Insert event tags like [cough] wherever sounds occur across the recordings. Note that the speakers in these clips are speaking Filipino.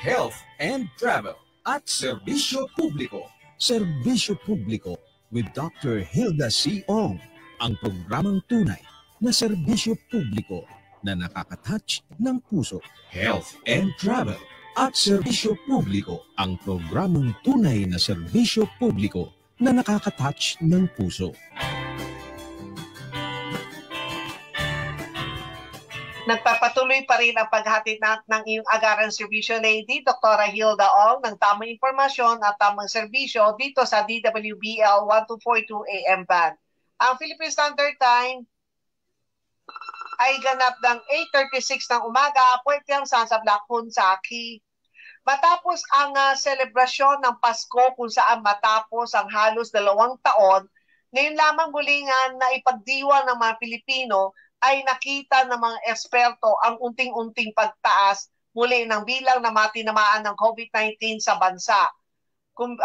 health and travel, at serbisyo publiko. Serbisyo publiko with Dr. Hilda C. Ong, ang programang tunay na serbisyo publiko na nakakatouch ng puso. Health and travel at serbisyo publiko, ang programang tunay na serbisyo publiko na nakakatouch ng puso. Nagpapatuloy pa rin ang paghatid na, ng iyong agaran serbisyo lady, Dr. Hilda Ong, ng tamang impormasyon at tamang serbisyo dito sa DWBL 1242 AM Band. Ang Philippine Standard Time ay ganap ng 8.36 ng umaga, pwede ang sansablak Hunsaki. Matapos ang uh, selebrasyon ng Pasko kung saan matapos ang halos dalawang taon, ngayon lamang muli nga na ipagdiwa ng mga Pilipino ay nakita ng mga eksperto ang unting-unting pagtaas muli ng bilang na matinamaan ng COVID-19 sa bansa.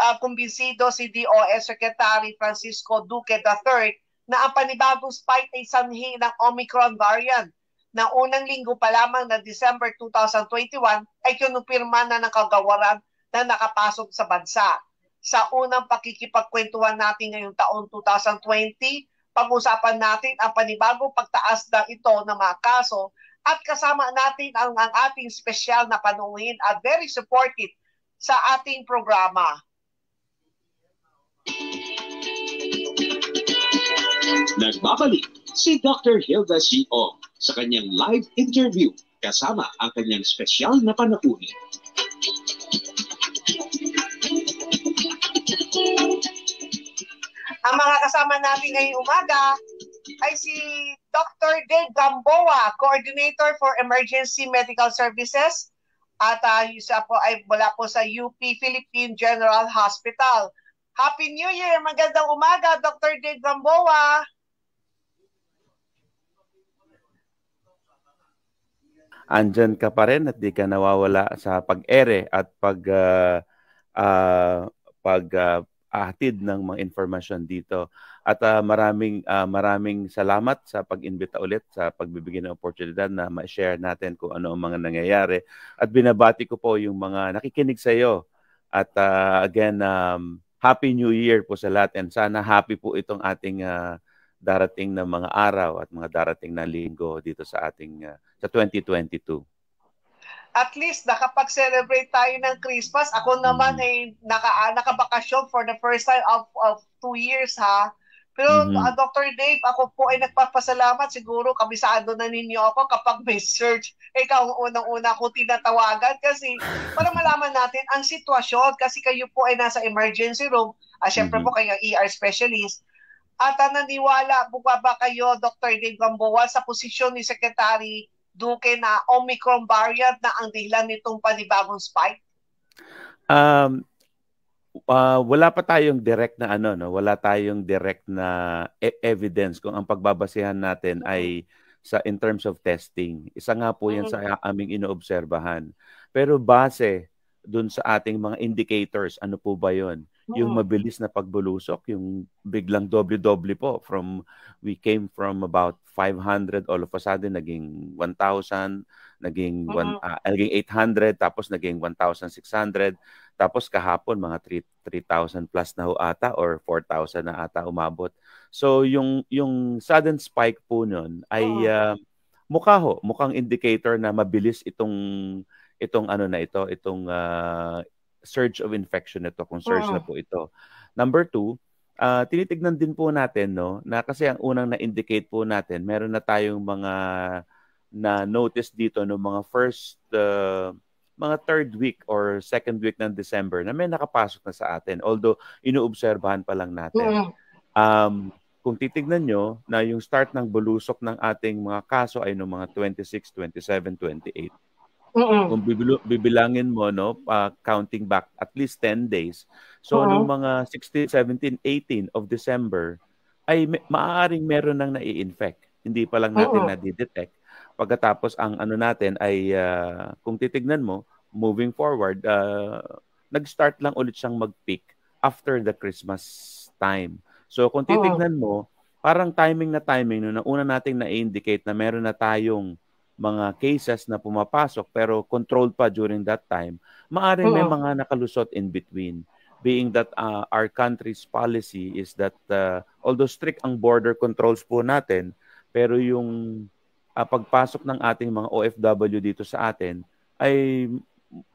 Ah, kumbinsido si DOS Secretary Francisco Duque III na ang panibagong spike ay sanhi ng Omicron variant na unang linggo pa lamang na December 2021 ay kinumpirma na ng kagawaran na nakapasok sa bansa. Sa unang pakikipagkwentuhan natin ngayong taon 2020, pag-usapan natin ang panibagong pagtaas na ito ng mga kaso at kasama natin ang, ang ating special na panuhin at very supportive sa ating programa. Nagbabalik si Dr. Hilda C. Ong sa kanyang live interview kasama ang kanyang special na panakunin. Ang mga kasama namin ngayong umaga ay si Dr. Dave Gamboa, Coordinator for Emergency Medical Services at uh, isa po ay mula po sa UP Philippine General Hospital. Happy New Year! Magandang umaga, Dr. Dave Gamboa! Andyan ka pa rin at di ka nawawala sa pag-ere at pag uh, uh, pag uh, hatid ng mga informasyon dito. At uh, maraming uh, maraming salamat sa pag-imbita ulit sa pagbibigay ng oportunidad na ma-share natin kung ano ang mga nangyayari. At binabati ko po yung mga nakikinig sa iyo. At uh, again, um, Happy New Year po sa lahat and sana happy po itong ating uh, darating na mga araw at mga darating na linggo dito sa ating uh, sa 2022 at least nakapag-celebrate tayo ng Christmas. Ako naman mm-hmm. ay naka, ah, nakabakasyon for the first time of, of two years ha. Pero mm-hmm. uh, ah, Dr. Dave, ako po ay nagpapasalamat. Siguro kabisado na ninyo ako kapag may search. Ikaw ang unang-una ko tinatawagan kasi para malaman natin ang sitwasyon kasi kayo po ay nasa emergency room. Uh, ah, Siyempre mm-hmm. po kayo ER specialist. At uh, naniwala, bukwa ba kayo, Dr. Dave Gamboa, sa posisyon ni Secretary doon kay na Omicron variant na ang dahilan nitong panibagong spike? Um, uh, wala pa tayong direct na ano no, wala tayong direct na e- evidence kung ang pagbabasehan natin mm-hmm. ay sa in terms of testing. Isa nga po 'yan mm-hmm. sa aming inoobserbahan. Pero base dun sa ating mga indicators, ano po ba 'yon? yung mm. mabilis na pagbulusok, yung biglang doble-doble po from we came from about 500 all of a sudden naging 1,000, mm. ah, naging one, uh, naging 800 tapos naging 1,600 tapos kahapon mga 3,000 plus na ho ata or 4,000 na ata umabot. So yung yung sudden spike po noon ay uh, mukha ho, mukhang indicator na mabilis itong itong ano na ito, itong uh, surge of infection ito, kung surge oh. na po ito. Number two, uh, tinitignan din po natin, no, na kasi ang unang na-indicate po natin, meron na tayong mga na-notice dito no mga first uh, mga third week or second week ng December na may nakapasok na sa atin. Although, inoobserbahan pa lang natin. Um, kung titignan nyo na yung start ng bulusok ng ating mga kaso ay no mga 26, 27, 28. Mm-mm. Kung bibil- bibilangin mo, no, uh, counting back at least 10 days. So, uh-huh. noong mga 16, 17, 18 of December, ay ma- maaaring meron nang nai-infect. Hindi pa lang natin uh-huh. na-detect. Pagkatapos, ang ano natin ay, uh, kung titignan mo, moving forward, uh, nag-start lang ulit siyang mag-peak after the Christmas time. So, kung titignan uh-huh. mo, parang timing na timing no, na una nating na-indicate na meron na tayong mga cases na pumapasok pero controlled pa during that time, maaaring may mga nakalusot in between. Being that uh, our country's policy is that uh, although strict ang border controls po natin, pero yung uh, pagpasok ng ating mga OFW dito sa atin ay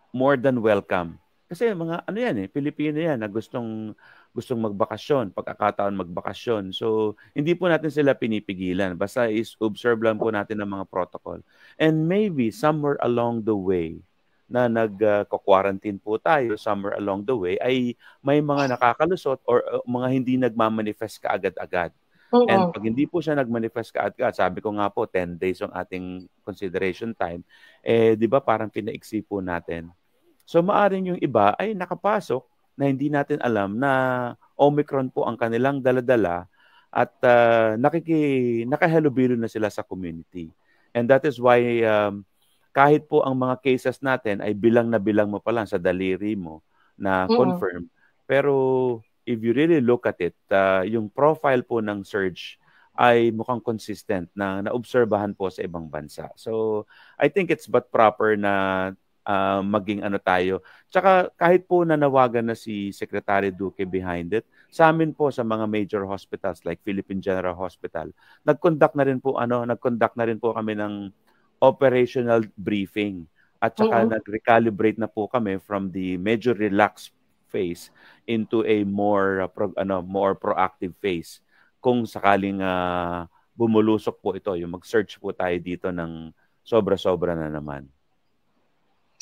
more than welcome kasi mga ano yan eh, Pilipino yan na gustong gustong magbakasyon, pagkakataon magbakasyon. So, hindi po natin sila pinipigilan. Basta is observe lang po natin ang mga protocol. And maybe somewhere along the way na nag-quarantine po tayo, somewhere along the way, ay may mga nakakalusot or uh, mga hindi nagmamanifest kaagad-agad. Oo. And pag hindi po siya nagmanifest kaagad, sabi ko nga po, 10 days ang ating consideration time, eh, di ba parang pinaiksi po natin So maaring yung iba ay nakapasok na hindi natin alam na Omicron po ang kanilang daladala at uh, nakiki nakahalubilo na sila sa community. And that is why um, kahit po ang mga cases natin ay bilang na bilang mo pa lang sa daliri mo na mm-hmm. confirm. Pero if you really look at it, uh, yung profile po ng surge ay mukhang consistent na naobserbahan po sa ibang bansa. So I think it's but proper na uh, maging ano tayo. Tsaka kahit po nanawagan na si Secretary Duque behind it, sa amin po sa mga major hospitals like Philippine General Hospital, nag-conduct na rin po ano, nag-conduct na rin po kami ng operational briefing at saka uh-huh. nag-recalibrate na po kami from the major relaxed phase into a more uh, pro, ano more proactive phase kung sakaling uh, bumulusok po ito yung mag-search po tayo dito ng sobra-sobra na naman.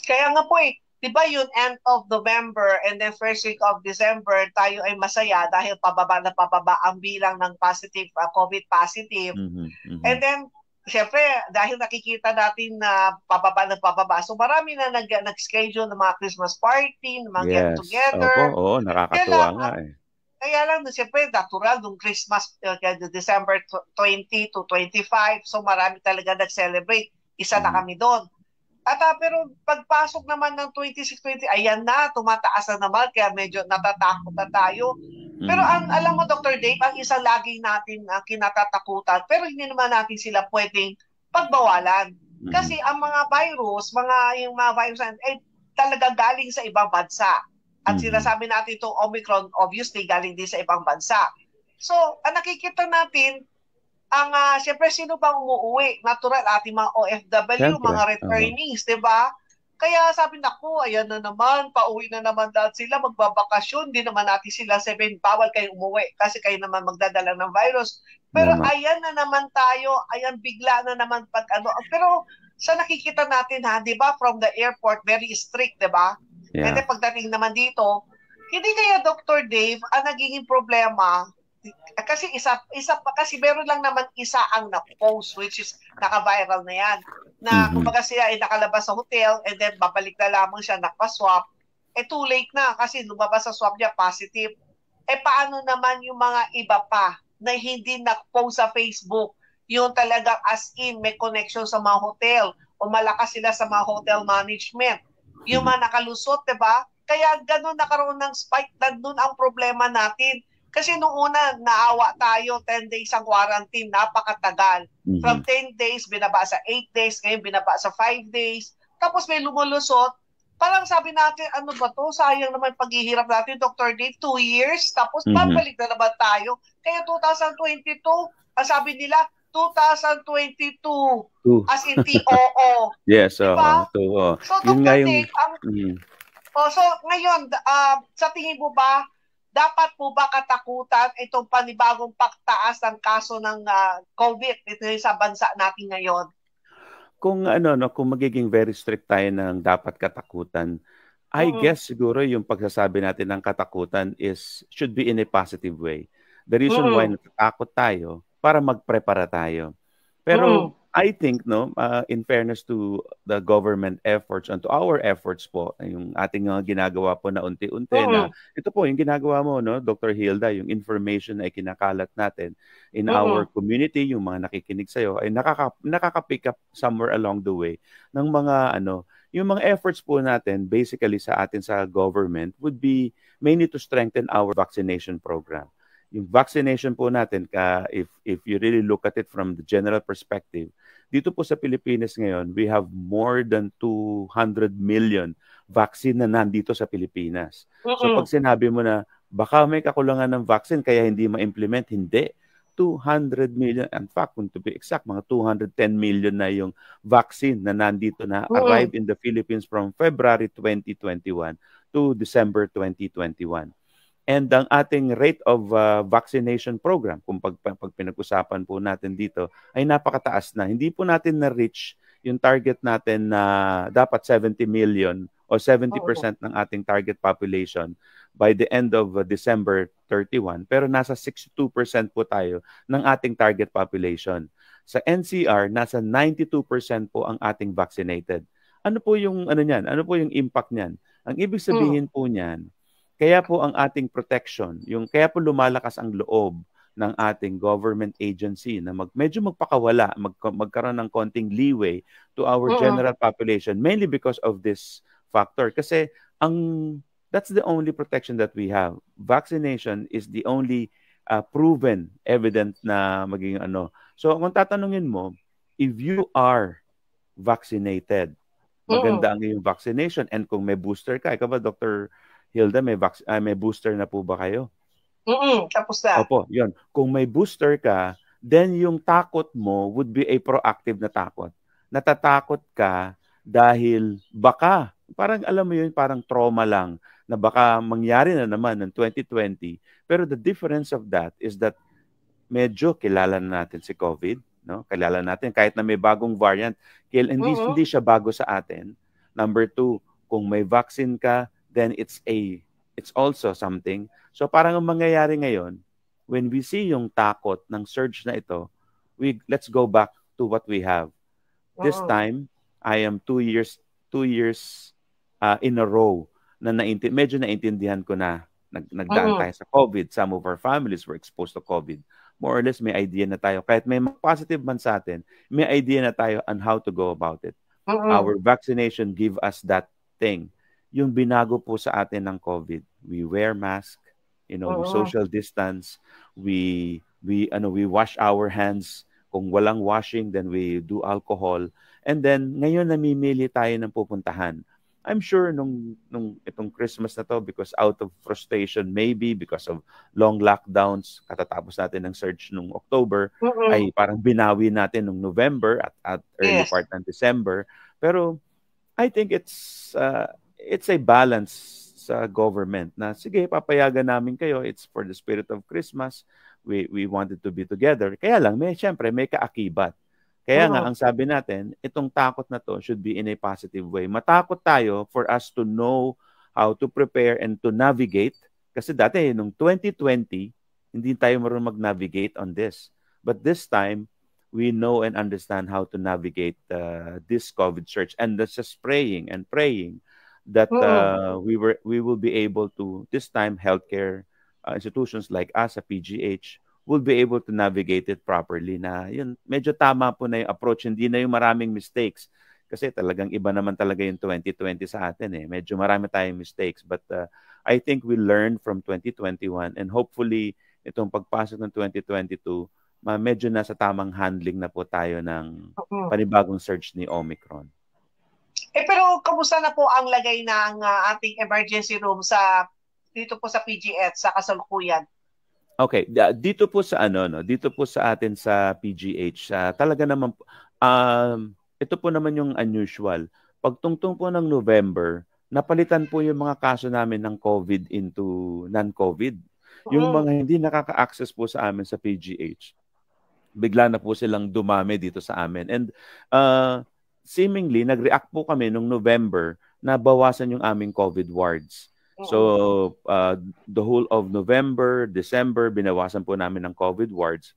Kaya nga po eh, di ba yun end of November and then first week of December, tayo ay masaya dahil pababa na pababa ang bilang ng positive, uh, COVID positive. Mm-hmm, mm-hmm. And then, Siyempre, dahil nakikita natin na pababa na pababa, so marami na nag, nag-schedule ng mga Christmas party, ng mga yes. get-together. Opo, oo, nakakatuwa nga eh. Kaya lang, siyempre, natural, nung Christmas, uh, December 20 to 25, so marami talaga nag-celebrate. Isa mm na mm-hmm. kami doon. At uh, pero pagpasok naman ng 26-20, ayan na, tumataas na naman, kaya medyo natatakot na tayo. Pero mm. ang alam mo, Dr. Dave, ang isa laging natin uh, kinatatakutan, pero hindi naman natin sila pwedeng pagbawalan. Mm. Kasi ang mga virus, mga yung mga virus, eh, talaga galing sa ibang bansa. At mm-hmm. sinasabi natin itong Omicron, obviously, galing din sa ibang bansa. So, ang nakikita natin, ang uh, ah, syempre sino bang umuuwi? Natural ating mga OFW, syempre. mga returnees, uh-huh. 'di ba? Kaya sabi nako, ayan na naman, pauwi na naman lahat sila, magbabakasyon, hindi naman natin sila seven bawal kayong umuwi kasi kayo naman magdadala ng virus. Pero Mama. ayan na naman tayo, ayan bigla na naman pag ano. Pero sa nakikita natin ha, di ba, from the airport, very strict, di ba? Yeah. And pagdating naman dito, hindi kaya Dr. Dave ang nagiging problema Ah, kasi isa isa pa kasi meron lang naman isa ang na-post which is naka-viral na yan na mm-hmm. kumbaga siya ay nakalabas sa hotel and then babalik na lamang siya nagpa-swab eh too late na kasi lumabas sa swab niya positive eh paano naman yung mga iba pa na hindi nag-post sa Facebook yung talagang as in may connection sa mga hotel o malakas sila sa mga hotel management yung mga nakalusot 'di ba kaya ganun nakaroon ng spike na doon ang problema natin kasi nung una, naawa tayo, 10 days ang quarantine, napakatagal. Mm-hmm. From 10 days, binaba sa 8 days, ngayon binaba sa 5 days. Tapos may lumulusot. Parang sabi natin, ano ba to? Sayang naman paghihirap natin, Dr. Dave, 2 years. Tapos mm-hmm. babalik na naman tayo. Kaya 2022, ang sabi nila, 2022. Two. As in TOO. [laughs] yes, so, diba? TOO. So, Dr. Yung Dave, yung... ang... Mm-hmm. Oh, so, ngayon, uh, sa tingin mo ba, dapat po ba katakutan itong panibagong pagtaas ng kaso ng uh, COVID dito sa bansa natin ngayon? Kung ano no, kung magiging very strict tayo ng dapat katakutan, mm-hmm. I guess siguro yung pagsasabi natin ng katakutan is should be in a positive way. The reason mm-hmm. why natatakot tayo para magprepara tayo. Pero mm-hmm. I think no uh, in fairness to the government efforts and to our efforts po yung ating uh, ginagawa po na unti-unti oh. na ito po yung ginagawa mo no Dr. Hilda yung information na ikinakalat natin in oh. our community yung mga nakikinig sa iyo ay nakaka nakaka-pick up somewhere along the way ng mga ano yung mga efforts po natin basically sa atin sa government would be mainly to strengthen our vaccination program yung vaccination po natin ka if if you really look at it from the general perspective dito po sa Pilipinas ngayon we have more than 200 million vaccine na nandito sa Pilipinas mm-hmm. so pag sinabi mo na baka may kakulangan ng vaccine kaya hindi ma-implement hindi 200 million in fact kung to be exact mga 210 million na yung vaccine na nandito na mm-hmm. arrive in the Philippines from February 2021 to December 2021 and ang ating rate of uh, vaccination program, kung pag, pag pinag-usapan po natin dito, ay napakataas na. Hindi po natin na-reach yung target natin na dapat 70 million o 70% oh, okay. ng ating target population by the end of uh, December 31 pero nasa 62% po tayo ng ating target population. Sa NCR nasa 92% po ang ating vaccinated. Ano po yung ano niyan? Ano po yung impact niyan? Ang ibig hmm. sabihin hmm. po niyan kaya po ang ating protection, yung kaya po lumalakas ang loob ng ating government agency na mag, medyo magpakawala, mag, magkaroon ng konting leeway to our uh-huh. general population mainly because of this factor kasi ang that's the only protection that we have. Vaccination is the only uh, proven evident na maging ano. So kung tatanungin mo, if you are vaccinated, maganda ang iyong vaccination and kung may booster ka, ikaw ba Dr. Hilda, may, vac- uh, may booster na po ba kayo? Mm-mm, tapos na. Opo, yun. Kung may booster ka, then yung takot mo would be a proactive na takot. Natatakot ka dahil baka, parang alam mo yun, parang trauma lang na baka mangyari na naman ng 2020. Pero the difference of that is that medyo kilala na natin si COVID, no? Kilala natin kahit na may bagong variant, kil- hindi, uh-huh. hindi siya bago sa atin. Number two, kung may vaccine ka, then it's a it's also something. So parang ang mangyayari ngayon, when we see yung takot ng surge na ito, we let's go back to what we have. Wow. This time, I am two years two years uh, in a row na nainti medyo naintindihan ko na nag nagdaan mm-hmm. tayo sa COVID. Some of our families were exposed to COVID. More or less, may idea na tayo. Kahit may positive man sa atin, may idea na tayo on how to go about it. Uh-huh. Our vaccination give us that thing yung binago po sa atin ng COVID. We wear mask, you know, Oo. social distance, we we ano we wash our hands. Kung walang washing, then we do alcohol. And then ngayon namimili tayo ng pupuntahan. I'm sure nung nung itong Christmas na to because out of frustration maybe because of long lockdowns katatapos natin ng surge nung October mm-hmm. ay parang binawi natin nung November at at early yes. part ng December pero I think it's uh, it's a balance sa government na sige papayagan namin kayo it's for the spirit of Christmas we we wanted to be together kaya lang may syempre may kaakibat kaya oh. nga ang sabi natin itong takot na to should be in a positive way matakot tayo for us to know how to prepare and to navigate kasi dati nung 2020 hindi tayo marunong mag-navigate on this but this time we know and understand how to navigate uh, this COVID search and just praying and praying that uh, we were we will be able to this time healthcare uh, institutions like us a PGH will be able to navigate it properly na yun medyo tama po na yung approach hindi na yung maraming mistakes kasi talagang iba naman talaga yung 2020 sa atin eh medyo marami tayong mistakes but uh, I think we learned from 2021 and hopefully itong pagpasok ng 2022 ma medyo nasa tamang handling na po tayo ng panibagong surge ni Omicron. Eh pero kumusta na po ang lagay ng uh, ating emergency room sa dito po sa PGH sa kasalukuyan? Okay, dito po sa ano no, dito po sa atin sa PGH, uh, talaga naman um ito po naman yung unusual. Pagtungtong po ng November, napalitan po yung mga kaso namin ng COVID into non-COVID. Yung mm. mga hindi nakaka-access po sa amin sa PGH, bigla na po silang dumami dito sa amin. And uh, seemingly, nag-react po kami nung November na bawasan yung aming COVID wards. So, uh, the whole of November, December, binawasan po namin ng COVID wards.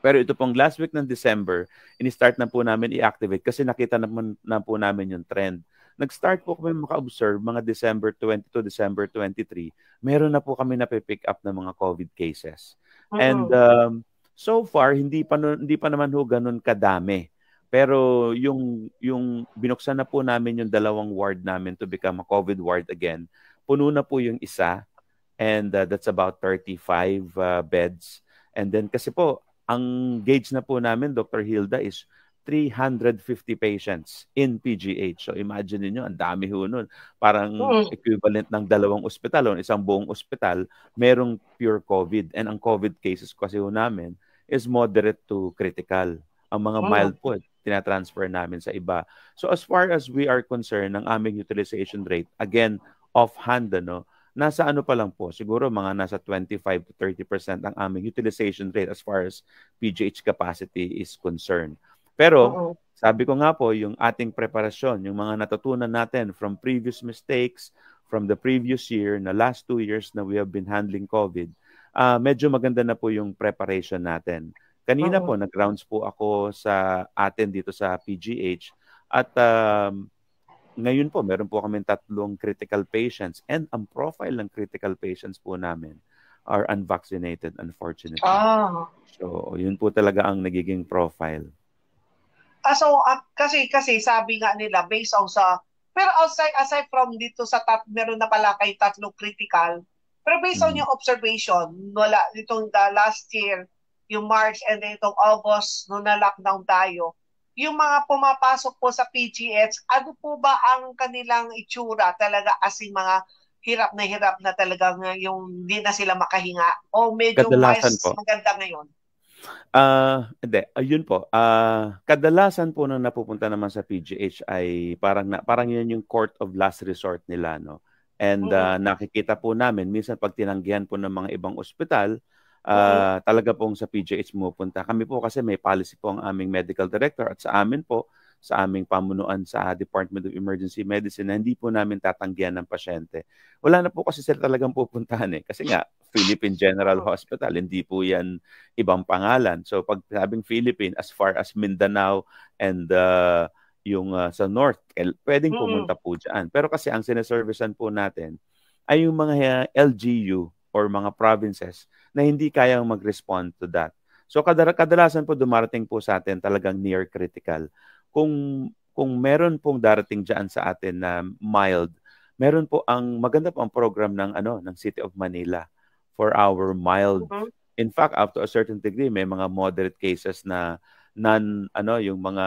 Pero ito pong last week ng December, ini start na po namin i-activate kasi nakita naman po, na po namin yung trend. Nag-start po kami maka-observe mga December 20 to December 23, meron na po kami na pick up ng mga COVID cases. And um, so far, hindi pa, hindi pa naman ho ganun kadami. Pero yung yung binuksan na po namin yung dalawang ward namin to become a COVID ward again. Puno na po yung isa and uh, that's about 35 uh, beds. And then kasi po ang gauge na po namin Dr. Hilda is 350 patients in PGH. So imagine niyo ang dami ho nun. Parang hmm. equivalent ng dalawang ospital o isang buong ospital, merong pure COVID. And ang COVID cases kasi ho namin is moderate to critical. Ang mga hmm. mild po, tinatransfer namin sa iba. So as far as we are concerned, ang aming utilization rate, again, offhand, ano, nasa ano pa lang po, siguro mga nasa 25 to 30% ang aming utilization rate as far as PGH capacity is concerned. Pero sabi ko nga po, yung ating preparasyon, yung mga natutunan natin from previous mistakes, from the previous year, na last two years na we have been handling COVID, uh, medyo maganda na po yung preparation natin. Kanina oh. po, nag-rounds po ako sa atin dito sa PGH at um, ngayon po, meron po kami tatlong critical patients and ang profile ng critical patients po namin are unvaccinated, unfortunately. Ah. So, yun po talaga ang nagiging profile. Ah, so, uh, kasi, kasi sabi nga nila, based on sa, pero outside, aside from dito sa tat, meron na pala kay tatlong critical, pero based mm. on yung observation, wala, itong the last year, yung March and then itong August no na-lockdown tayo, yung mga pumapasok po sa PGH, ano po ba ang kanilang itsura talaga as in mga hirap na hirap na talagang uh, yung hindi na sila makahinga o medyo Kadalasan mas po. maganda ngayon? Ah, uh, hindi, ayun po. Ah, uh, kadalasan po na napupunta naman sa PGH ay parang na, parang 'yun yung court of last resort nila, no. And uh, nakikita po namin minsan pag tinanggihan po ng mga ibang ospital, uh, talaga pong sa PGH pumupunta. Kami po kasi may policy po ang aming medical director at sa amin po, sa aming pamunuan sa Department of Emergency Medicine na hindi po namin tatanggihan ng pasyente. Wala na po kasi sila talagang pupuntahan eh. Kasi nga, Philippine General Hospital, hindi po yan ibang pangalan. So pag sabing Philippine, as far as Mindanao and uh, yung uh, sa North, pwedeng pumunta po dyan. Pero kasi ang sineservicean po natin ay yung mga LGU or mga provinces na hindi kayang mag-respond to that. So kadal- kadalasan po dumarating po sa atin talagang near critical. Kung kung meron pong darating diyan sa atin na mild, meron po ang maganda po ang program ng ano ng City of Manila for our mild. Mm-hmm. In fact, up to a certain degree may mga moderate cases na non ano yung mga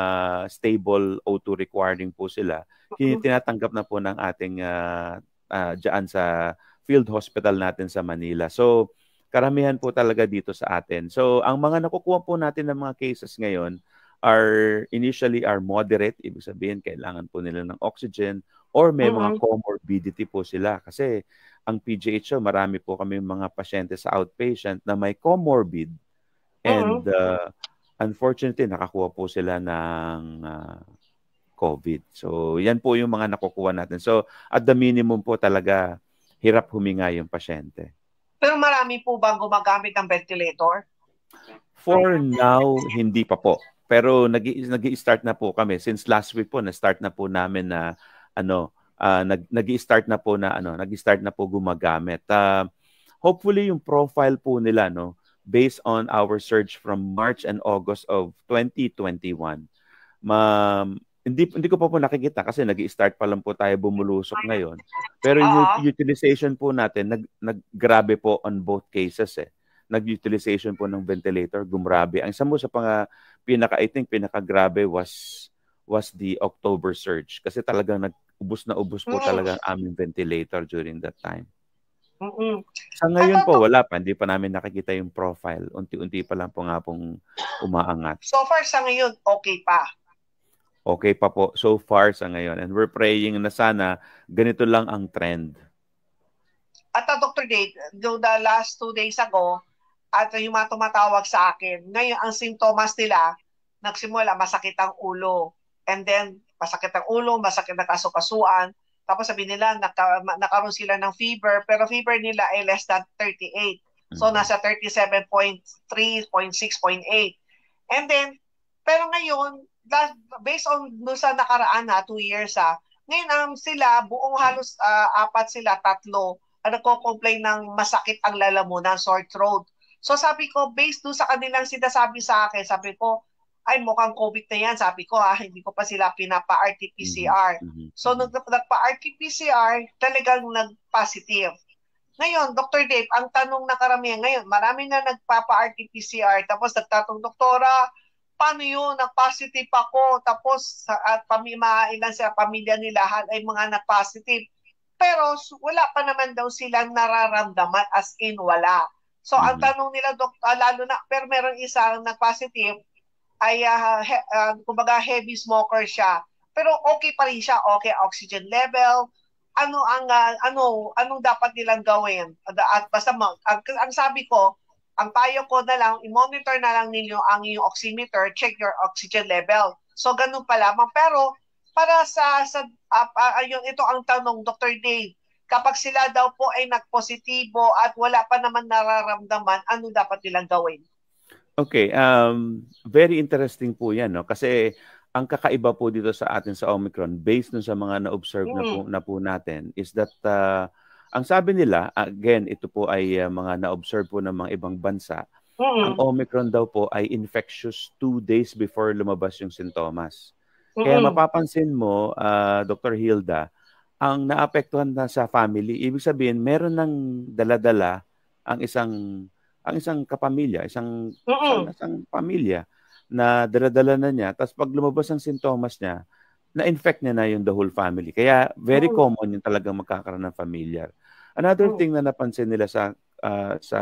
stable O2 requiring po sila. mm Tinatanggap na po ng ating uh, ah, uh, ah, diyan sa field hospital natin sa Manila. So, karamihan po talaga dito sa atin. So, ang mga nakukuha po natin ng mga cases ngayon are initially are moderate, ibig sabihin kailangan po nila ng oxygen or may uh-huh. mga comorbidity po sila kasi ang PGHO marami po kami mga pasyente sa outpatient na may comorbid and uh, unfortunately nakakuha po sila ng uh, COVID. So, yan po yung mga nakukuha natin. So, at the minimum po talaga hirap huminga yung pasyente. Pero marami po bang gumagamit ng ventilator? For now, hindi pa po. Pero nag-i-start na po kami. Since last week po, na-start na po namin na ano, uh, nag-i-start na po na ano, nag-i-start na po gumagamit. Uh, hopefully yung profile po nila no, based on our search from March and August of 2021, ma hindi hindi ko pa po nakikita kasi nag-start pa lang po tayo bumulusok ngayon. Pero yung utilization po natin nag naggrabe po on both cases eh. Nag-utilization po ng ventilator, gumrabe. Ang isa mo sa pang pinaka I think pinaka grabe was was the October surge kasi talagang nagubos na ubos po mm. talaga ang aming ventilator during that time. Mm-mm. Sa ngayon po, ano wala pa. Hindi pa namin nakikita yung profile. Unti-unti pa lang po nga pong umaangat. So far sa ngayon, okay pa. Okay pa po so far sa ngayon. And we're praying na sana ganito lang ang trend. At uh, Dr. Dave, the last two days ago, at yung mga tumatawag sa akin, ngayon ang sintomas nila, nagsimula masakit ang ulo. And then, masakit ang ulo, masakit na kasukasuan. Tapos sabi nila, naka, nakaroon sila ng fever, pero fever nila ay less than 38. So, mm-hmm. nasa 37.3, 0.6, 0.8. And then, pero ngayon, last, based on doon sa nakaraan na two years ah, ngayon um, sila, buong halos uh, apat sila, tatlo, ang nagko-complain ng masakit ang lalamunan, sore throat. So sabi ko, based doon sa kanilang sinasabi sa akin, sabi ko, ay mukhang COVID na yan, sabi ko ha, ah, hindi ko pa sila pinapa-RT-PCR. Mm-hmm. Mm-hmm. So nung nagpa-RT-PCR, talagang nag-positive. Ngayon, Dr. Dave, ang tanong na karamihan ngayon, marami na nagpapa-RT-PCR, tapos nagtatong doktora, paano yun, na-positive ako, tapos sa, at pami, ilan sa pamilya nila ay mga na-positive. Pero wala pa naman daw silang nararamdaman as in wala. So mm-hmm. ang tanong nila, dok, uh, lalo na, pero meron isang na-positive, ay uh, he, uh, kumbaga heavy smoker siya. Pero okay pa rin siya, okay oxygen level, ano ang uh, ano anong dapat nilang gawin at basta mag, ang, ang sabi ko ang payo ko na lang, i-monitor na lang ninyo ang iyong oximeter, check your oxygen level. So, ganun pa lamang. Pero, para sa, sa uh, uh, yung, ito ang tanong, Dr. Dave, kapag sila daw po ay nagpositibo at wala pa naman nararamdaman, ano dapat nilang gawin? Okay, um, very interesting po yan. No? Kasi ang kakaiba po dito sa atin sa Omicron, based dun sa mga na-observe mm. na, po, na po natin, is that uh, ang sabi nila, again, ito po ay uh, mga na-observe po ng mga ibang bansa, mm-hmm. ang Omicron daw po ay infectious two days before lumabas yung sintomas. Mm-hmm. Kaya mapapansin mo, uh, ah, Dr. Hilda, ang naapektuhan na sa family, ibig sabihin, meron ng daladala ang isang ang isang kapamilya, isang, mm-hmm. isang, isang pamilya na daladala na niya. Tapos pag lumabas ang sintomas niya, na-infect niya na yung the whole family. Kaya very oh. common yung talagang magkakaroon ng familiar. Another oh. thing na napansin nila sa uh, sa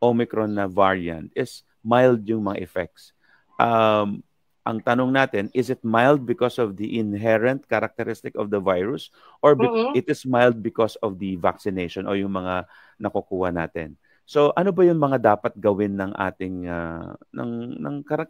Omicron na variant is mild yung mga effects. Um, ang tanong natin, is it mild because of the inherent characteristic of the virus or be- mm-hmm. it is mild because of the vaccination o yung mga nakukuha natin? So ano ba yung mga dapat gawin ng ating uh, ng ng kar-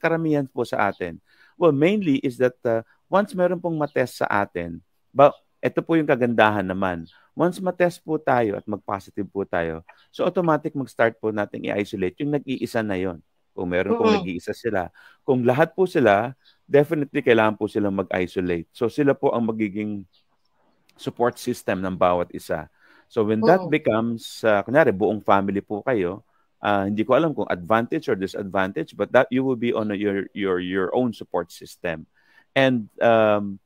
po sa atin? Well, mainly is that uh, once meron pong matest sa atin, ba, ito po yung kagandahan naman. Once matest po tayo at mag-positive po tayo, so automatic mag-start po natin i-isolate yung nag-iisa na yon. Kung meron mm-hmm. pong nag-iisa sila. Kung lahat po sila, definitely kailangan po silang mag-isolate. So sila po ang magiging support system ng bawat isa. So when that mm. becomes, uh, kunyari buong family po kayo, uh, hindi ko alam kung advantage or disadvantage, but that you will be on a, your your your own support system, and um,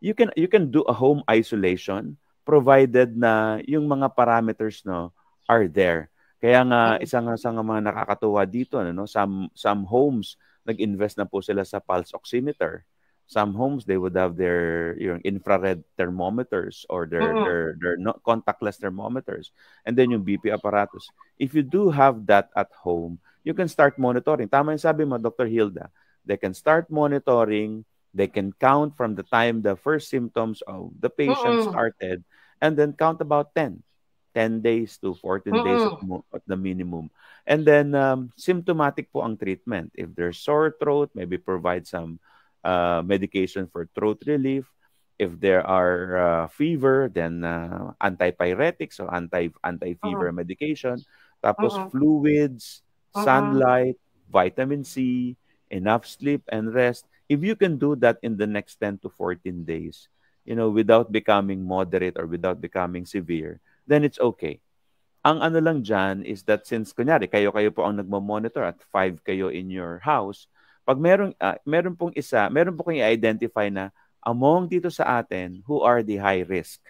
you can you can do a home isolation provided na yung mga parameters no are there. Kaya nga mm-hmm. isa nga mga nakakatuwa dito ano, no, some some homes nag-invest na po sila sa pulse oximeter some homes they would have their you know, infrared thermometers or their mm-hmm. their their not contactless thermometers and then yung BP apparatus if you do have that at home you can start monitoring tama yung sabi mo Dr. Hilda they can start monitoring they can count from the time the first symptoms of the patient mm-hmm. started and then count about 10 10 days to 14 mm-hmm. days at, mo- at the minimum and then um, symptomatic po ang treatment if there's sore throat maybe provide some uh, medication for throat relief. If there are uh, fever, then uh, antipyretics or anti anti-fever uh-huh. medication. Tapos uh-huh. fluids, uh-huh. sunlight, vitamin C, enough sleep and rest. If you can do that in the next 10 to 14 days, you know, without becoming moderate or without becoming severe, then it's okay. Ang ano lang dyan is that since, kunyari, kayo-kayo po ang nagmo-monitor at five kayo in your house, pag meron, uh, ah, meron pong isa, meron po kayong identify na among dito sa atin, who are the high risk?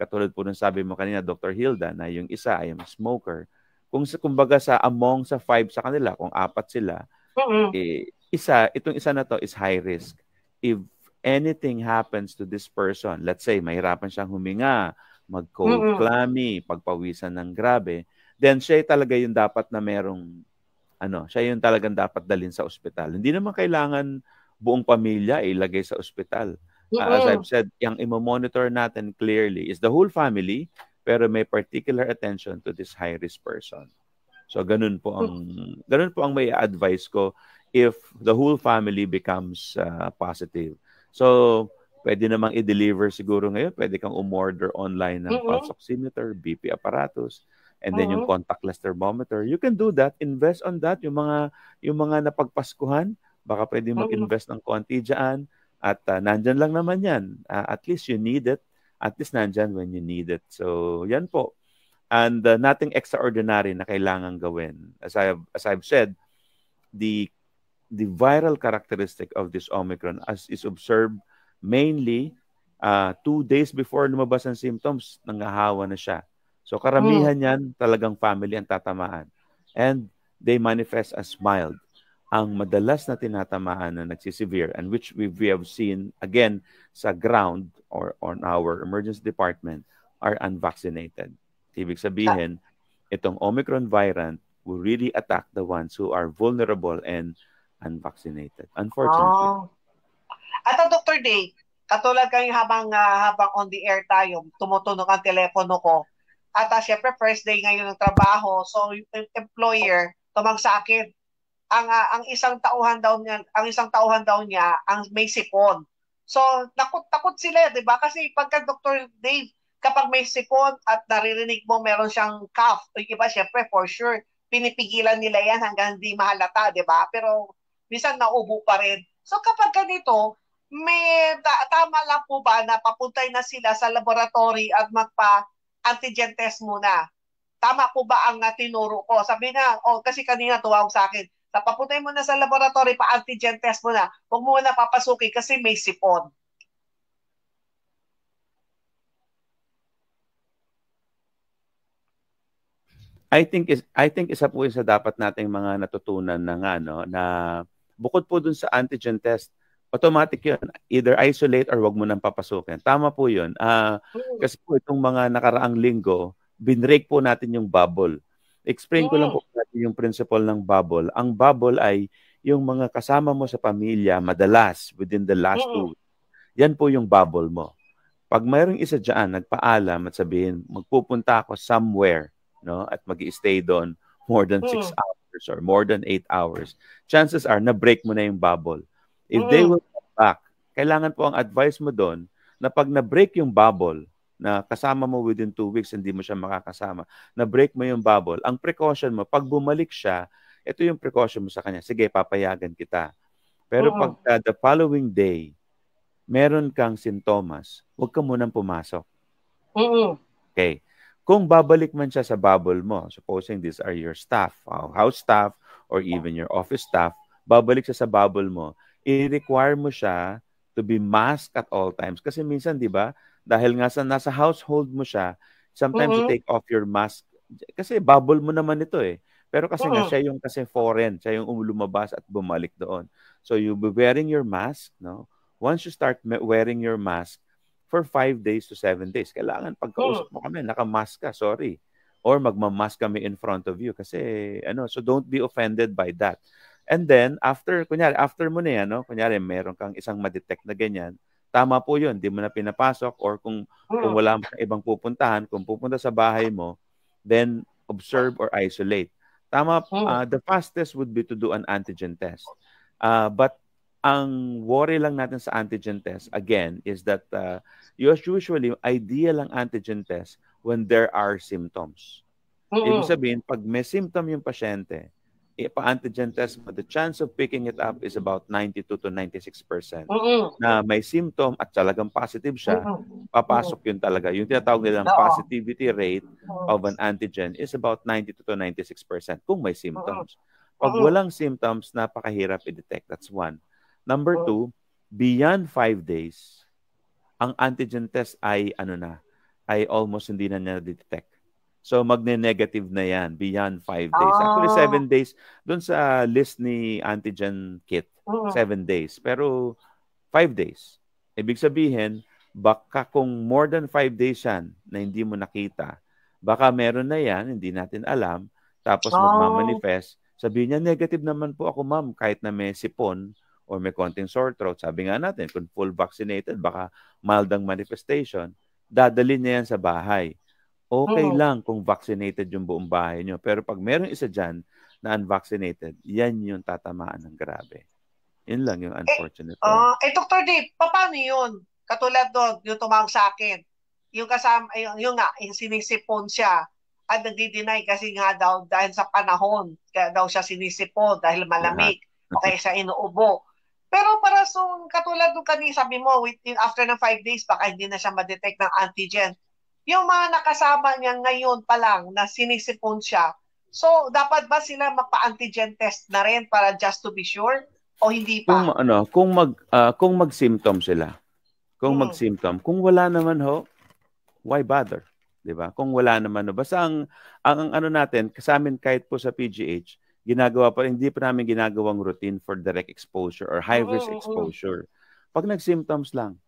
Katulad po nung sabi mo kanina, Dr. Hilda, na yung isa ay smoker. Kung kumbaga sa among sa five sa kanila, kung apat sila, mm-hmm. eh, isa, itong isa na to is high risk. If anything happens to this person, let's say mahirapan siyang huminga, mag-cold mm-hmm. clammy, pagpawisan ng grabe, then siya talaga yung dapat na merong ano, siya yung talagang dapat dalhin sa ospital. Hindi naman kailangan buong pamilya ilagay sa ospital. Yeah. Uh, as I've said, yung imo-monitor natin clearly is the whole family, pero may particular attention to this high-risk person. So ganun po ang ganun po ang may advice ko if the whole family becomes uh, positive. So pwede namang i-deliver siguro ngayon, pwede kang umorder online ng mm-hmm. pulse oximeter, BP apparatus, and then uh-huh. yung contactless thermometer. You can do that. Invest on that. Yung mga, yung mga napagpaskuhan, baka pwede mag-invest ng konti dyan. At uh, nandyan lang naman yan. Uh, at least you need it. At least nandyan when you need it. So, yan po. And uh, nothing extraordinary na kailangan gawin. As, I have, as I've said, the the viral characteristic of this Omicron as is observed mainly uh, two days before lumabas ang symptoms, nangahawa na siya. So karamihan oh. yan talagang family ang tatamaan. And they manifest as mild. Ang madalas na tinatamaan na nagsisevere and which we, we have seen again sa ground or on our emergency department are unvaccinated. Ibig sabihin, itong Omicron variant will really attack the ones who are vulnerable and unvaccinated. Unfortunately. Oh. At Dr. Day, katulad kayo habang, uh, habang on the air tayo, tumutunog ang telepono ko, at uh, syempre, first day ngayon ng trabaho, so yung employer tumag sa akin. Ang, uh, ang isang tauhan daw niya, ang isang tauhan daw niya, ang may sipon. So, takot-takot sila, di ba? Kasi pagka Dr. Dave, kapag may sipon at naririnig mo meron siyang cough, o iba, syempre, for sure, pinipigilan nila yan hanggang hindi mahalata, di ba? Pero, minsan naubo pa rin. So, kapag ganito, may ta- tama lang po ba na papuntay na sila sa laboratory at magpa antigen test muna. Tama po ba ang ah, tinuro ko? Sabi na, oh, kasi kanina tuwawag sa akin, sa papuntay mo na sa laboratory, pa antigen test mo na, huwag mo na papasuki kasi may sipon. I think is I think isa po 'yung sa dapat nating mga natutunan na nga no na bukod po dun sa antigen test automatic yun. Either isolate or wag mo nang papasukin. Tama po yun. Uh, kasi po itong mga nakaraang linggo, binreak po natin yung bubble. Explain ko lang po natin yung principle ng bubble. Ang bubble ay yung mga kasama mo sa pamilya madalas within the last two weeks. Yan po yung bubble mo. Pag mayroong isa dyan, nagpaalam at sabihin, magpupunta ako somewhere no? at mag stay doon more than six mm. hours or more than eight hours, chances are na-break mo na yung bubble If mm. they will come back, kailangan po ang advice mo doon na pag na-break yung bubble, na kasama mo within two weeks, hindi mo siya makakasama, na-break mo yung bubble, ang precaution mo, pag bumalik siya, ito yung precaution mo sa kanya, sige, papayagan kita. Pero uh-huh. pagka the following day, meron kang sintomas, huwag ka munang pumasok. uh Okay. Kung babalik man siya sa bubble mo, supposing these are your staff, uh, house staff, or even your office staff, babalik siya sa bubble mo, i-require mo siya to be masked at all times. Kasi minsan, di ba, dahil nga sa nasa household mo siya, sometimes mm-hmm. you take off your mask. Kasi bubble mo naman ito eh. Pero kasi mm-hmm. nga siya yung kasi foreign, siya yung lumabas at bumalik doon. So you'll be wearing your mask, no? Once you start wearing your mask for five days to seven days, kailangan pagkausap mo kami, nakamask ka, sorry. Or magmamask kami in front of you kasi ano, so don't be offended by that. And then, after, kunyari, after mo na yan, no? kunyari, meron kang isang madetect na ganyan, tama po yun, di mo na pinapasok or kung, kung hmm. wala kang ibang pupuntahan, kung pupunta sa bahay mo, then observe or isolate. Tama, uh, the fastest would be to do an antigen test. Uh, but ang worry lang natin sa antigen test, again, is that uh, usually, ideal ang antigen test when there are symptoms. Oo. Ibig hmm. sabihin, pag may symptom yung pasyente, ipa-antigen test mo, the chance of picking it up is about 92 to 96 percent. mm Na may symptom at talagang positive siya, mm-hmm. papasok yun talaga. Yung tinatawag nilang no. positivity rate of an antigen is about 92 to 96 kung may symptoms. Pag walang symptoms, napakahirap i-detect. That's one. Number two, beyond five days, ang antigen test ay ano na, ay almost hindi na niya detect. So magne-negative na yan beyond 5 days. Ah. Actually 7 days doon sa list ni antigen kit, 7 mm. days. Pero 5 days. Ibig sabihin, baka kung more than 5 days yan na hindi mo nakita, baka meron na yan, hindi natin alam, tapos oh. magmamanifest. Sabi niya, negative naman po ako ma'am kahit na may sipon or may konting sore throat. Sabi nga natin, kung full vaccinated, baka mild ang manifestation, dadalhin niya yan sa bahay okay oh. lang kung vaccinated yung buong bahay nyo. Pero pag merong isa dyan na unvaccinated, yan yung tatamaan ng grabe. Yun lang yung eh, unfortunate. Oh, eh, oh, eh Dr. Dave, paano yun? Katulad doon, yung tumawag sa akin, yung kasama, yung, yung nga, yung sinisipon siya at nagdi-deny kasi nga daw dahil sa panahon, kaya daw siya sinisipon dahil malamig o kaya siya inuubo. Pero para sa katulad nung kanina sabi mo, within after ng 5 days, baka hindi na siya ma-detect ng antigen. Yung mga nakasama niya ngayon pa lang na sinisipon siya, so dapat ba sila magpa antigen test na rin para just to be sure o hindi pa? Kung ano, kung mag uh, kung mag-symptom sila. Kung hmm. mag-symptom, kung wala naman ho, why bother? 'Di ba? Kung wala naman no, basta ang, ang ang ano natin, kasamin kahit po sa PGH, ginagawa pa hindi pa namin ginagawang routine for direct exposure or high risk exposure. Pag nag-symptoms lang.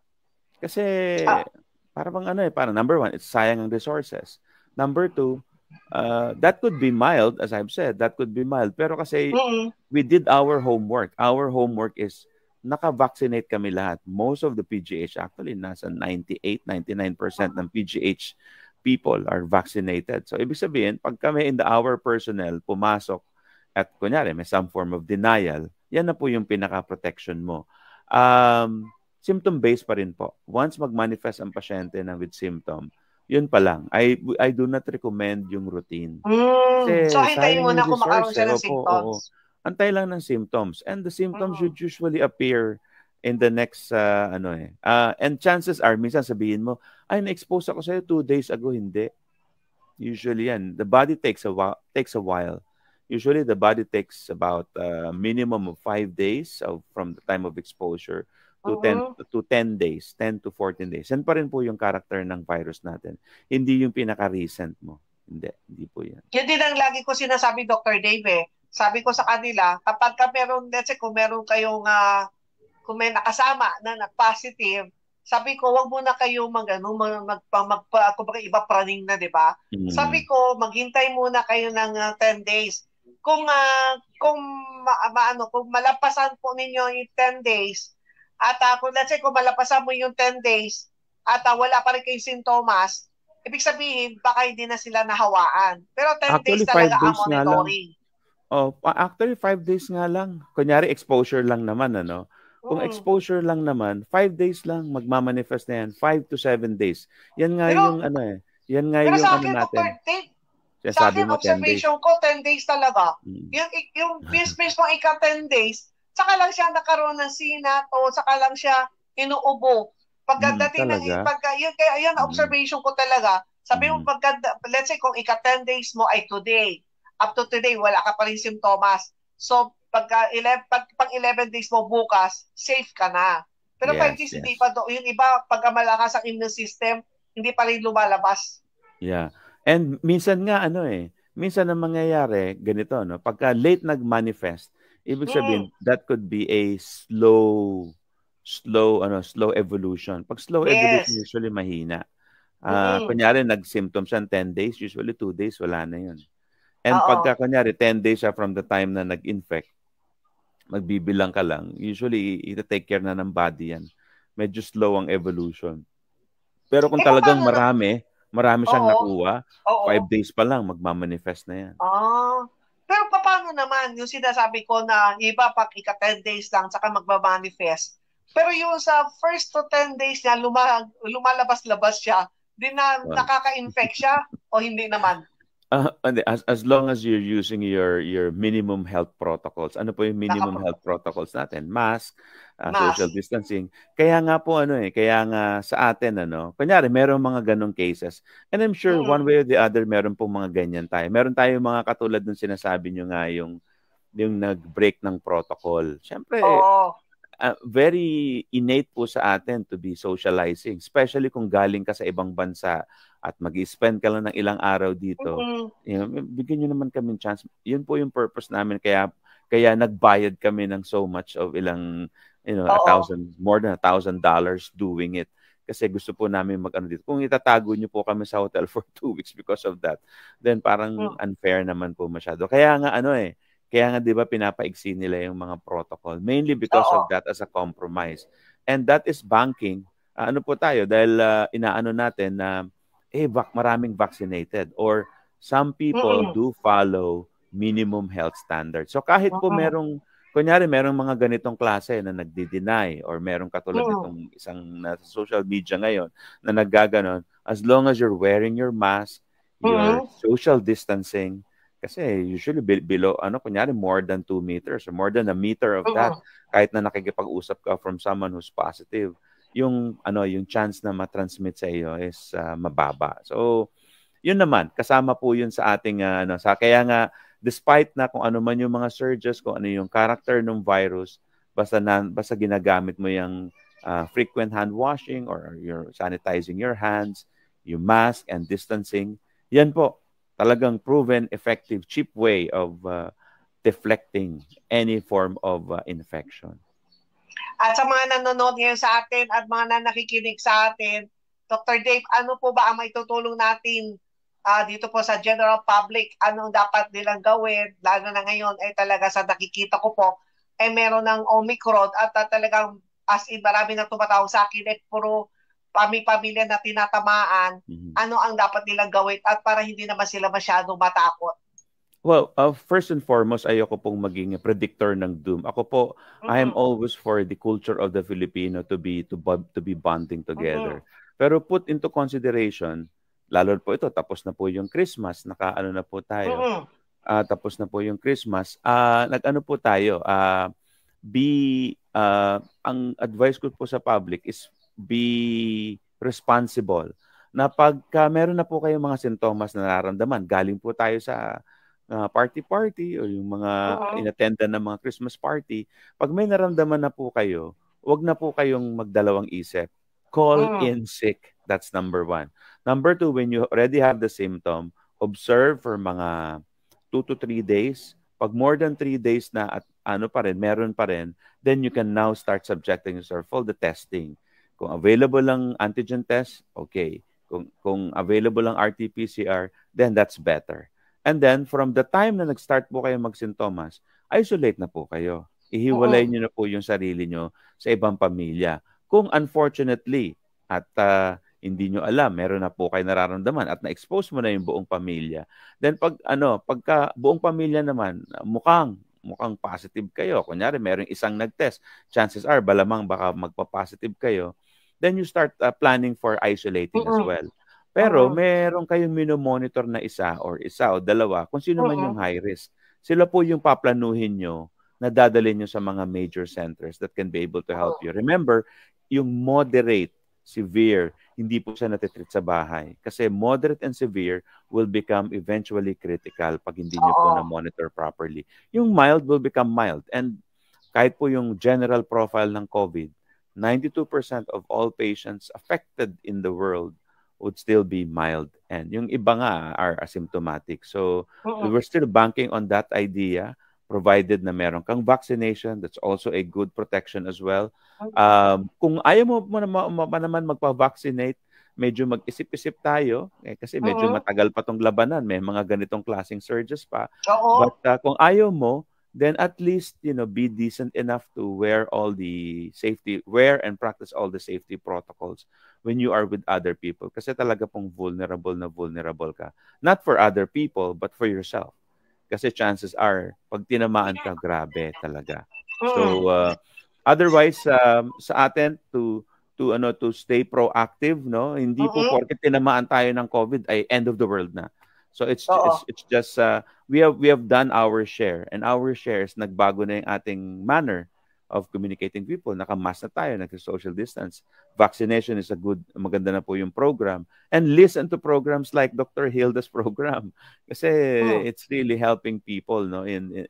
Kasi ah, para bang ano eh, para number one, it's sayang ang resources. Number two, uh, that could be mild, as I've said, that could be mild. Pero kasi we did our homework. Our homework is naka-vaccinate kami lahat. Most of the PGH, actually, nasa 98, 99% ng PGH people are vaccinated. So, ibig sabihin, pag kami in the our personnel pumasok at kunyari may some form of denial, yan na po yung pinaka-protection mo. Um, symptom-based pa rin po. Once mag-manifest ang pasyente na with symptom, yun pa lang. I, I do not recommend yung routine. Mm. Kasi so, hintayin mo na kung makaroon siya ng eh. symptoms. Oo, Antay lang ng symptoms. And the symptoms mm. should usually appear in the next, uh, ano eh. Uh, and chances are, minsan sabihin mo, ay, na-expose ako sa'yo two days ago. Hindi. Usually yan. The body takes a while. Takes a while. Usually, the body takes about a uh, minimum of five days of, from the time of exposure to 10 to 10 days, 10 to 14 days. Yan pa rin po yung character ng virus natin. Hindi yung pinaka-recent mo. Hindi, hindi po yan. Yun din ang lagi ko sinasabi, Dr. Dave, eh. Sabi ko sa kanila, kapag ka meron, let's say, kung meron kayong, uh, kung may nakasama na nag-positive, sabi ko, wag muna kayo mag, ano, mag, mag, mag, mag iba praning na, di ba? Mm. Sabi ko, maghintay muna kayo ng uh, ah, 10 days. Kung, uh, kung, ma, ma, ano, kung malapasan po ninyo yung 10 days, at uh, kung let's say kung malapasan mo yung 10 days at uh, wala pa rin kayong sintomas, ibig sabihin baka hindi na sila nahawaan. Pero 10 actually, days talaga days ang monitoring. Oh, actually 5 days nga lang. Kunyari exposure lang naman ano. Kung mm. exposure lang naman, 5 days lang magmamanifest na yan, 5 to 7 days. Yan nga pero, yung ano eh. Yan nga yung sa ano akin, ano natin. Doctor, Sinasabi sa akin, mo, observation 10 days. ko, 10 days talaga. Mm. Yung, yung [laughs] mismo ika 10 days, saka lang siya nakaroon ng to, saka lang siya inuubo. Pagkadating hmm, ng pagka, yun, kaya yun, hmm. observation ko talaga. Sabi mo, hmm. pagka, let's say, kung ika-10 days mo ay today, up to today, wala ka pa rin simptomas. So, pagka 11, pag, pag 11 days mo bukas, safe ka na. Pero yes, 5 days, yes. hindi pa do. Yung iba, pagka malakas ang immune system, hindi pa rin lumalabas. Yeah. And minsan nga, ano eh, minsan ang mangyayari, ganito, no? pagka late nag-manifest, Ibig sabihin, mm. that could be a slow slow ano, slow evolution. Pag slow yes. evolution usually mahina. Ah, uh, mm. kunyari nag-symptoms siya 10 days, usually 2 days wala na yun. And Uh-oh. pagka kunyari 10 days siya from the time na nag-infect, magbibilang ka lang. Usually ita-take care na ng body 'yan. Medyo slow ang evolution. Pero kung eh, talagang marami, marami siyang Oo. nakuha, 5 days pa lang magmamanifest na 'yan. Ah. Uh-huh naman yung sinasabi ko na iba pag ika 10 days lang saka magmamanifest. Pero yung sa first to 10 days niya, luma, lumalabas-labas siya. din na ah. nakaka-infect siya o hindi naman. Uh, as as long as you're using your your minimum health protocols. Ano po yung minimum Naka- health protocols natin? Mask, uh, Mask, social distancing. Kaya nga po ano eh, kaya nga sa atin ano, kunyari merong mga ganong cases. And I'm sure mm. one way or the other meron pong mga ganyan tayo. Meron tayong mga katulad ng sinasabi nyo nga yung yung nag-break ng protocol. Syempre, Oo uh, very innate po sa atin to be socializing, especially kung galing ka sa ibang bansa at mag spend ka lang ng ilang araw dito. Mm-hmm. You know, bigyan nyo naman kami chance. Yun po yung purpose namin. Kaya kaya nagbayad kami ng so much of ilang, you know, Oo. a thousand, more than a thousand dollars doing it. Kasi gusto po namin mag-ano dito. Kung itatago nyo po kami sa hotel [laughs] for two weeks because of that, then parang mm-hmm. unfair naman po masyado. Kaya nga ano eh, kaya nga 'di ba pinapaigsi nila yung mga protocol mainly because Oo. of that as a compromise. And that is banking. Uh, ano po tayo dahil uh, inaano natin na eh bak maraming vaccinated or some people mm-hmm. do follow minimum health standards. So kahit po merong kunyari merong mga ganitong klase na nagdi-deny or merong katulad yeah. nitong isang na social media ngayon na naggaganon as long as you're wearing your mask, mm-hmm. you're social distancing, kasi usually below, ano, kunyari more than 2 meters or more than a meter of that, kahit na nakikipag-usap ka from someone who's positive, yung ano yung chance na ma-transmit sa iyo is uh, mababa. So, yun naman kasama po yun sa ating uh, ano sa kaya nga despite na kung ano man yung mga surges, kung ano yung character ng virus, basta na, basta ginagamit mo yung uh, frequent hand washing or you're sanitizing your hands, you mask and distancing, yan po talagang proven effective cheap way of uh, deflecting any form of uh, infection. At sa mga nanonood ngayon sa atin at mga na nakikinig sa atin, Dr. Dave, ano po ba ang maitutulong natin uh, dito po sa general public? Anong dapat nilang gawin? Lalo na ngayon ay eh, talaga sa nakikita ko po, ay eh, meron ng Omicron at uh, talagang as in marami na tumatawag sa akin at eh, puro pami-pamilya na tinatamaan, mm-hmm. ano ang dapat nilang gawin at para hindi naman sila masyadong matakot? Well, uh, first and foremost, ayoko pong maging predictor ng doom. Ako po, mm-hmm. I am mm-hmm. always for the culture of the Filipino to be to, to be bonding together. Mm-hmm. Pero put into consideration, lalo po ito, tapos na po yung Christmas, nakaano na po tayo. Mm-hmm. Uh, tapos na po yung Christmas. Uh, nag-ano po tayo, uh, be, uh, ang advice ko po sa public is be responsible na pagka meron na po kayong mga sintomas na nararamdaman, galing po tayo sa uh, ah, party-party o yung mga uh-huh. inattendan ng mga Christmas party, pag may naramdaman na po kayo, wag na po kayong magdalawang isip. Call uh-huh. in sick. That's number one. Number two, when you already have the symptom, observe for mga 2 to 3 days. Pag more than 3 days na at ano pa rin, meron pa rin, then you can now start subjecting yourself for the testing kung available lang antigen test, okay. Kung, kung available lang RT-PCR, then that's better. And then, from the time na nag-start po kayo magsintomas, isolate na po kayo. Ihiwalay Oo. nyo na po yung sarili nyo sa ibang pamilya. Kung unfortunately, at uh, hindi nyo alam, meron na po kayo nararamdaman at na-expose mo na yung buong pamilya. Then pag ano, pagka buong pamilya naman, mukhang mukhang positive kayo. Kunyari, merong isang nag-test. Chances are, balamang baka magpa-positive kayo then you start uh, planning for isolating mm-hmm. as well. Pero uh-huh. meron kayong minomonitor na isa or isa o dalawa kung sino uh-huh. man yung high risk. Sila po yung paplanuhin nyo na dadalhin nyo sa mga major centers that can be able to help uh-huh. you. Remember, yung moderate, severe, hindi po siya natitreat sa bahay. Kasi moderate and severe will become eventually critical pag hindi nyo po na-monitor properly. Yung mild will become mild. And kahit po yung general profile ng COVID, 92% of all patients affected in the world would still be mild and yung iba nga are asymptomatic. So Uh-oh. we're still banking on that idea provided na meron kang vaccination that's also a good protection as well. Um, kung ayaw mo man ma- ma- ma- magpa-vaccinate, medyo mag-isip-isip tayo eh, kasi medyo Uh-oh. matagal pa tong labanan, may mga ganitong klaseng surges pa. Uh-oh. But uh, kung ayaw mo, then at least you know be decent enough to wear all the safety wear and practice all the safety protocols when you are with other people kasi talaga pong vulnerable na vulnerable ka not for other people but for yourself kasi chances are pag tinamaan ka grabe talaga so hmm. uh, otherwise um, sa atin to to ano to stay proactive no hindi Uh-oh. po mm-hmm. porket tinamaan tayo ng covid ay end of the world na So it's Oo. it's, it's just uh, we have we have done our share and our shares nagbago na yung ating manner of communicating people. Naka-mask na tayo, nag-social distance. Vaccination is a good, maganda na po yung program. And listen to programs like Dr. Hilda's [laughs] program. Kasi oh. it's really helping people no in in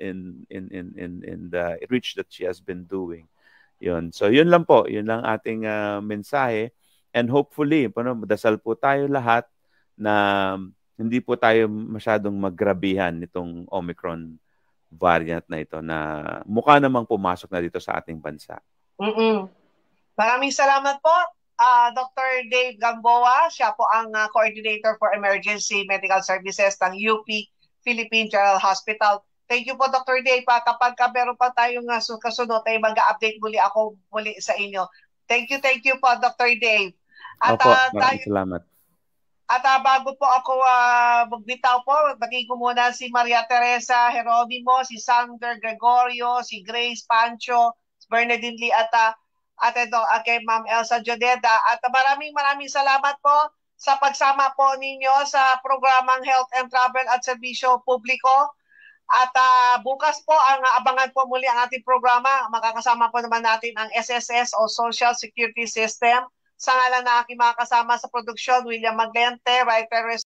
in in in in the reach that she has been doing. Yun. So yun lang po, yun lang ating uh, mensahe and hopefully, pano, dasal po tayo lahat na hindi po tayo masyadong magrabihan nitong Omicron variant na ito na mukha namang pumasok na dito sa ating bansa. Mm-mm. Maraming salamat po, uh, ah, Dr. Dave Gamboa. Siya po ang uh, Coordinator for Emergency Medical Services ng UP Philippine General Hospital. Thank you po, Dr. Dave. Pa, ah. kapag ka meron pa tayong uh, kasunod, ay mag-update muli ako muli sa inyo. Thank you, thank you po, Dr. Dave. At Opo, uh, tayo, salamat. At uh, bago po ako uh, magbitaw po, bagi muna si Maria Teresa Herodimo, si Sander Gregorio, si Grace Pancho, Bernadine Lee at, uh, at ito, kay Ma'am Elsa Jodeda. At maraming maraming salamat po sa pagsama po ninyo sa programang Health and Travel at Servisyo Publiko. At uh, bukas po, ang abangan po muli ang ating programa. Makakasama po naman natin ang SSS o Social Security System sa ngalan na aking mga kasama sa produksyon, William Maglente, writer